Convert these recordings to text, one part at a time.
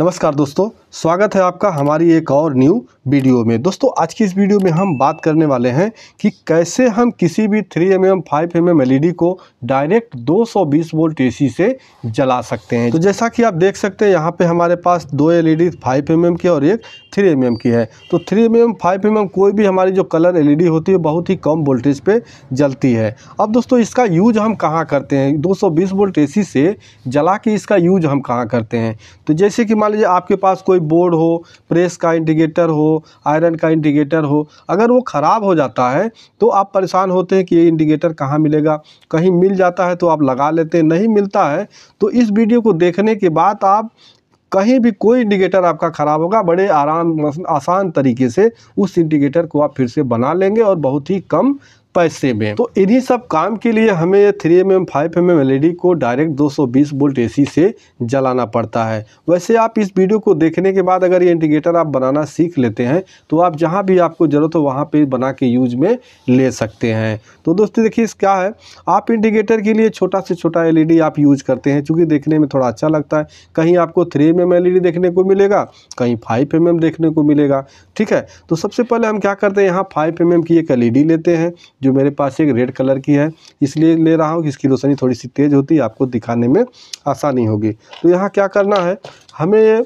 नमस्कार दोस्तों स्वागत है आपका हमारी एक और न्यू वीडियो में दोस्तों आज की इस वीडियो में हम बात करने वाले हैं कि कैसे हम किसी भी 3 M M five M M L को डायरेक्ट 220 वोल्ट एसी से जला सकते हैं तो जैसा कि आप देख सकते हैं यहाँ पे हमारे पास दो L E D five M M की और एक थ्री एम की है तो three M M five M कोई भी हमारी जो कलर एलईडी e होती है बहुत ही कम वोल्टेज पे जलती है अब दोस्तों इसका यूज हम कहाँ करते हैं 220 वोल्ट एसी से जला के इसका यूज हम कहाँ करते हैं तो जैसे कि मान लीजिए आपके पास कोई बोर्ड हो प्रेस का इंडिकेटर हो आयरन का इंडिकेटर हो अगर वो ख़राब हो जाता है तो आप परेशान होते हैं कि ये इंडिकेटर कहाँ मिलेगा कहीं मिल जाता है तो आप लगा लेते हैं नहीं मिलता है तो इस वीडियो को देखने के बाद आप कहीं भी कोई इंडिकेटर आपका ख़राब होगा बड़े आराम आसान तरीके से उस इंडिकेटर को आप फिर से बना लेंगे और बहुत ही कम पैसे में तो इन्हीं सब काम के लिए हमें three M M five M M L को डायरेक्ट 220 वोल्ट एसी से जलाना पड़ता है वैसे आप इस वीडियो को देखने के बाद अगर ये इंडिकेटर आप बनाना सीख लेते हैं तो आप जहाँ भी आपको ज़रूरत हो वहाँ पर बना के यूज में ले सकते हैं तो दोस्तों देखिए इस क्या है आप इंडिकेटर के लिए छोटा से छोटा एल e आप यूज करते हैं चूँकि देखने में थोड़ा अच्छा लगता है कहीं आपको थ्री एम एम देखने को मिलेगा कहीं फाइव एम देखने को मिलेगा ठीक है तो सबसे पहले हम क्या करते हैं यहाँ फाइव एम की एक एल e लेते हैं जो जो मेरे पास एक रेड कलर की है इसलिए ले रहा हूँ कि इसकी रोशनी थोड़ी सी तेज़ होती है आपको दिखाने में आसानी होगी तो यहाँ क्या करना है हमें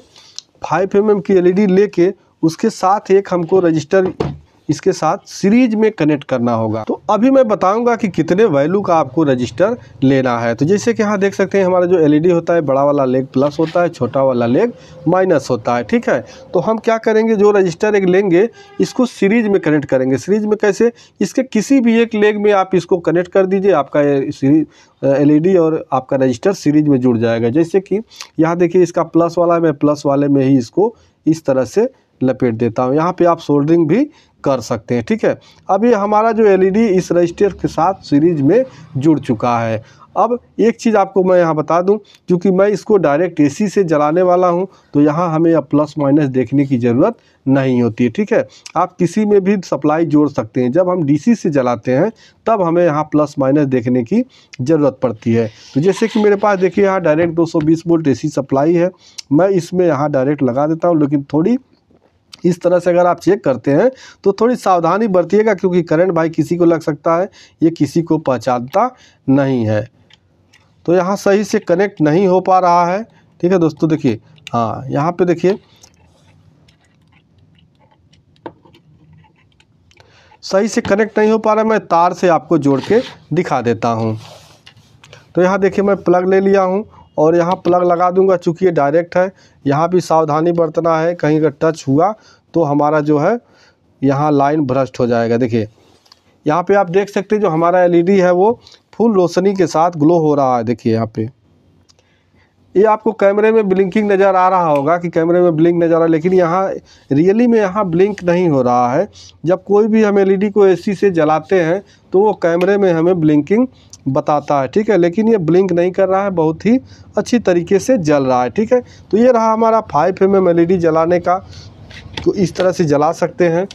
फाइव एम mm की एल ई e लेके उसके साथ एक हमको रजिस्टर इसके साथ सीरीज में कनेक्ट करना होगा तो अभी मैं बताऊंगा कि कितने वैल्यू का आपको रजिस्टर लेना है तो जैसे कि यहाँ देख सकते हैं हमारा जो एलईडी होता है बड़ा वाला लेग प्लस होता है छोटा वाला लेग माइनस होता है ठीक है तो हम क्या करेंगे जो रजिस्टर एक लेंगे इसको सीरीज में कनेक्ट करेंगे सीरीज में कैसे इसके किसी भी एक लेग में आप इसको कनेक्ट कर दीजिए आपका सीरीज एलईडी और आपका रजिस्टर सीरीज में जुड़ जाएगा जैसे कि यहाँ देखिए इसका प्लस वाला है मैं प्लस वाले में ही इसको इस तरह से लपेट देता हूँ यहाँ पे आप सोल्डरिंग भी कर सकते हैं ठीक है अब ये हमारा जो एलईडी इस रजिस्टर के साथ सीरीज में जुड़ चुका है अब एक चीज़ आपको मैं यहाँ बता दूँ क्योंकि मैं इसको डायरेक्ट ए से जलाने वाला हूँ तो यहाँ हमें अब प्लस माइनस देखने की ज़रूरत नहीं होती है ठीक है आप किसी में भी सप्लाई जोड़ सकते हैं जब हम डीसी से जलाते हैं तब हमें यहाँ प्लस माइनस देखने की ज़रूरत पड़ती है तो जैसे कि मेरे पास देखिए यहाँ डायरेक्ट 220 वोल्ट एसी सप्लाई है मैं इसमें यहाँ डायरेक्ट लगा देता हूँ लेकिन थोड़ी इस तरह से अगर आप चेक करते हैं तो थोड़ी सावधानी बरतिएगा क्योंकि करंट भाई किसी को लग सकता है ये किसी को पहचानता नहीं है तो यहाँ सही से कनेक्ट नहीं हो पा रहा है ठीक है दोस्तों देखिए हाँ यहाँ पे देखिए सही से कनेक्ट नहीं हो पा रहा मैं तार से आपको जोड़ के दिखा देता हूँ तो यहाँ देखिए मैं प्लग ले लिया हूँ और यहाँ प्लग लगा दूंगा चूँकि ये डायरेक्ट है यहाँ भी सावधानी बरतना है कहीं अगर टच हुआ तो हमारा जो है यहाँ लाइन भ्रष्ट हो जाएगा देखिए यहाँ पे आप देख सकते हैं जो हमारा एलईडी e है वो फुल रोशनी के साथ ग्लो हो रहा है देखिए यहाँ पे ये आपको कैमरे में ब्लिंकिंग नज़र आ रहा होगा कि कैमरे में ब्लिंक नज़र आ रहा है लेकिन यहाँ रियली में यहाँ ब्लिंक नहीं हो रहा है जब कोई भी हम एलईडी e को एसी से जलाते हैं तो वो कैमरे में हमें ब्लिंकिंग बताता है ठीक है लेकिन ये ब्लिंक नहीं कर रहा है बहुत ही अच्छी तरीके से जल रहा है ठीक है तो ये रहा हमारा फाइव एम एम एल जलाने का तो इस तरह से जला सकते हैं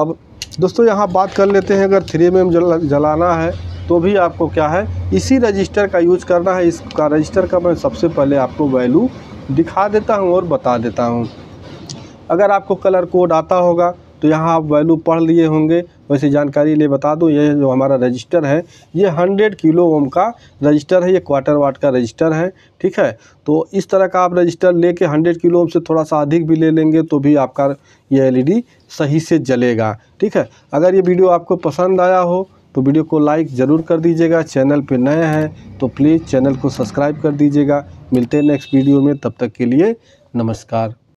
अब दोस्तों यहाँ बात कर लेते हैं अगर थ्री एम जला, जलाना है तो भी आपको क्या है इसी रजिस्टर का यूज करना है इसका रजिस्टर का मैं सबसे पहले आपको वैल्यू दिखा देता हूँ और बता देता हूँ अगर आपको कलर कोड आता होगा तो यहाँ आप वैल्यू पढ़ लिए होंगे वैसे जानकारी लिए बता दूँ ये जो हमारा रजिस्टर है ये हंड्रेड किलो ओम का रजिस्टर है ये क्वार्टर वाट का रजिस्टर है ठीक है तो इस तरह का आप रजिस्टर लेके हंड्रेड किलो ओम से थोड़ा सा अधिक भी ले लेंगे तो भी आपका ये एलईडी e सही से जलेगा ठीक है अगर ये वीडियो आपको पसंद आया हो तो वीडियो को लाइक ज़रूर कर दीजिएगा चैनल पर नए हैं तो प्लीज़ चैनल को सब्सक्राइब कर दीजिएगा मिलते हैं नेक्स्ट वीडियो में तब तक के लिए नमस्कार